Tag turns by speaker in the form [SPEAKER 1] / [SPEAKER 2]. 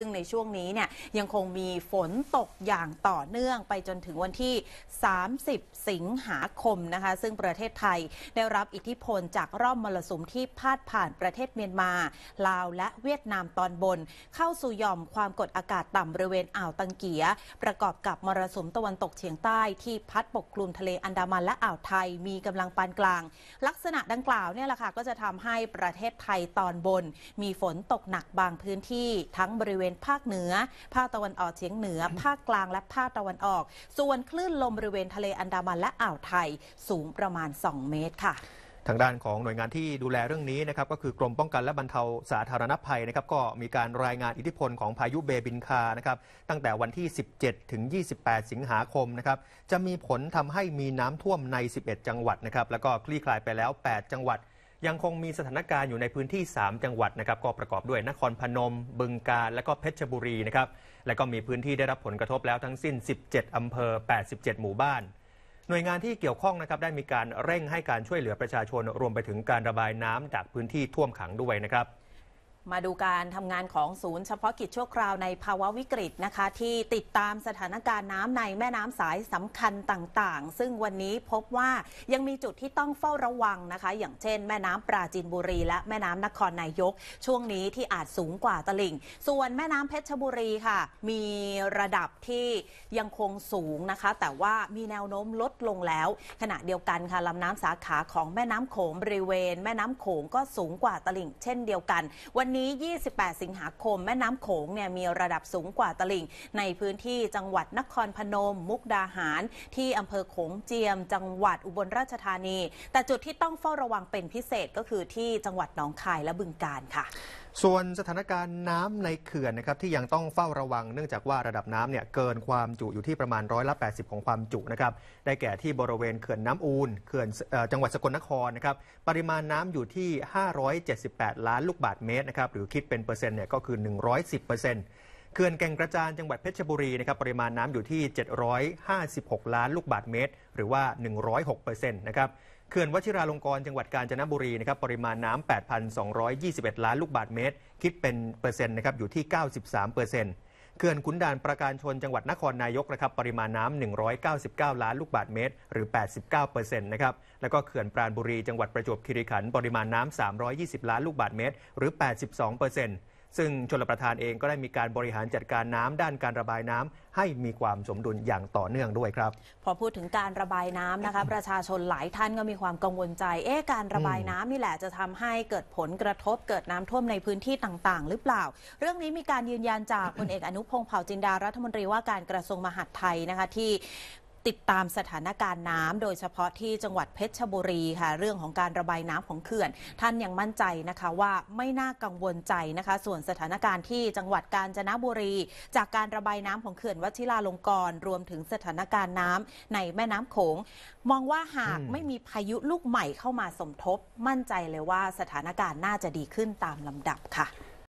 [SPEAKER 1] ซึ่งในช่วงนี้เนี่ยยังคงมีฝนตกอย่างต่อเนื่องไปจนถึงวันที่ 30 สิงหาคมนะคะซึ่งประเทศไทยได้รับอิทธิพลจากร่องมรสุมที่พาดผ่านประเทศเมียนมา ลาวและเวียดนามตอนบน เข้าสู่ย่อมความกดอากาศต่ำบริเวณอ่าวตังเกียประกอบกับมรสุมตะวันตกเฉียงใต้ที่พัดปกคลุมทะเลอันดามันและอ่าวไทยมีกำลังปานกลาง ลักษณะดังกล่าวเนี่ยแหละค่ะก็จะทำให้ประเทศไทยตอนบน มีฝนตกหนักบางพื้นที่ทั้งบริเวณณภาคเหนือ ภาคตะวันออกเฉียงเหนือ ภาคกลางและภาคตะวันออก ส่วนคลื่นลมบริเวณทะเลอันดามันและอ่าวไทยสูงประมาณ 2 เมตรค่ะ
[SPEAKER 2] ทางด้านของหน่วยงานที่ดูแลเรื่องนี้นะครับก็คือกรมป้องกันและบรรเทาสาธารณภัยนะครับก็มีการรายงานอิทธิพลของพายุเบบินคานะครับตั้งแต่วันที่ 17ถึง28 สิงหาคมนะครับจะมีผลทำให้มีน้ำท่วมใน 11 จังหวัดนะครับแล้วก็คลี่คลายไปแล้ว 8 จังหวัดยังคงมีสถานการณ์อยู่ในพื้นที่ 3 จังหวัดนะครับ ก็ประกอบด้วยนครพนมบึงกาฬและก็เพชรบุรีนะครับและก็มีพื้นที่ได้รับผลกระทบแล้วทั้งสิ้น 17 อำเภอ 87 หมู่บ้าน หน่วยงานที่เกี่ยวข้องนะครับได้มีการเร่งให้การช่วยเหลือประชาชนรวมไปถึงการระบายน้ำจากพื้นที่ท่วมขังด้วยนะครับ
[SPEAKER 1] มาดูการทำงานของศูนย์เฉพาะกิจชั่วคราวในภาวะวิกฤตนะคะ ที่ติดตามสถานการณ์น้ำในแม่น้ำสายสำคัญต่างๆ ซึ่งวันนี้พบว่ายังมีจุดที่ต้องเฝ้าระวังนะคะ อย่างเช่นแม่น้ำปราจีนบุรีและแม่น้ำนครนายก ช่วงนี้ที่อาจสูงกว่าตลิ่ง ส่วนแม่น้ำเพชรบุรีค่ะ มีระดับที่ยังคงสูงนะคะ แต่ว่ามีแนวโน้มลดลงแล้ว ขณะเดียวกันค่ะลำน้ำสาขาของแม่น้ำโขงบริเวณแม่น้ำโขงก็สูงกว่าตลิ่ง เช่นเดียวกัน วันนี้นี้28 สิงหาคมแม่น้ำโขงเนี่ยมีระดับสูงกว่าตลิ่งในพื้นที่จังหวัดนครพนมมุกดาหาร ที่อำเภอโขงเจียมจังหวัดอุบลราชธานี แต่จุดที่ต้องเฝ้าระวังเป็นพิเศษก็คือที่จังหวัดหนองคายและบึงกาฬค่ะ
[SPEAKER 2] ส่วนสถานการณ์น้ำในเขื่อนนะครับที่ยังต้องเฝ้าระวัง เนื่องจากว่าระดับน้ำเนี่ยเกินความจุอยู่ที่ประมาณร้อยละแปของความจุนะครับ ได้แก่ที่บริเวณเขื่อนน้ำอูนเขื่อนจังหวัดสกลนครนะครับ ปริมาณน้ำอยู่ที่ 578 ล้านลูกบาศก์เมตรนะครับหรือคิดเป็นเปอร์เซ็นต์เนี่ยก็คือ 110เปอร์เซ็นต์เขื่อนแก่งกระจานจังหวัดเพชรบุรีนะครับปริมาณน้ำอยู่ที่ 756 ล้านลูกบาศก์เมตร หรือว่า106เปอร์เซ็นต์นะครับเขื่อนวชิราลงกรณ์จังหวัดกาญจนบุรีนะครับปริมาณน้ำ8,221 ล้านลูกบาทเมตร คิดเป็นเปอร์เซ็นต์นะครับอยู่ที่ 93เปอร์เซ็นต์เขื่อนขุนด่านประการชนจังหวัดนครนายกนะครับ ปริมาณน้ำ199 ล้านลูกบาทเมตร หรือ 89เปอร์เซ็นต์นะครับแล้วก็เขื่อนปราณบุรีจังหวัดประจวบคีรีขันธ์ปริมาณน้ำ320 ล้านลูกบาทเมตร หรือ 82เปอร์เซ็นต์ซึ่งชลประทานเองก็ได้มีการบริหารจัดการน้ำด้านการระบายน้ำให้มีความสมดุลอย่างต่อเนื่องด้วยครับ พอพูด
[SPEAKER 1] ถึงการระบายน้ำนะคะประชาชนหลายท่านก็มีความกังวลใจ เอ๊การระบายน้ำนี่แหละจะทำให้เกิดผลกระทบเกิดน้ำท่วมในพื้นที่ต่างๆ หรือเปล่า เรื่องนี้มีการยืนยันจากพลเอกอนุพงศ์เผ่าจินดารัฐมนตรีว่าการกระทรวงมหาดไทยนะคะที่ติดตามสถานการณ์น้ำ โดยเฉพาะที่จังหวัดเพชรบุรีค่ะเรื่องของการระบายน้ำของเขื่อน ท่านยังมั่นใจนะคะว่าไม่น่ากังวลใจนะคะ ส่วนสถานการณ์ที่จังหวัดกาญจนบุรี จากการระบายน้ำของเขื่อนวชิราลงกรณ์รวมถึงสถานการณ์น้ำในแม่น้ำโขง มองว่าหากไม่มีพายุลูกใหม่เข้ามาสมทบ มั่นใจเลยว่าสถานการณ์น่าจะดีขึ้นตามลำดับค่ะ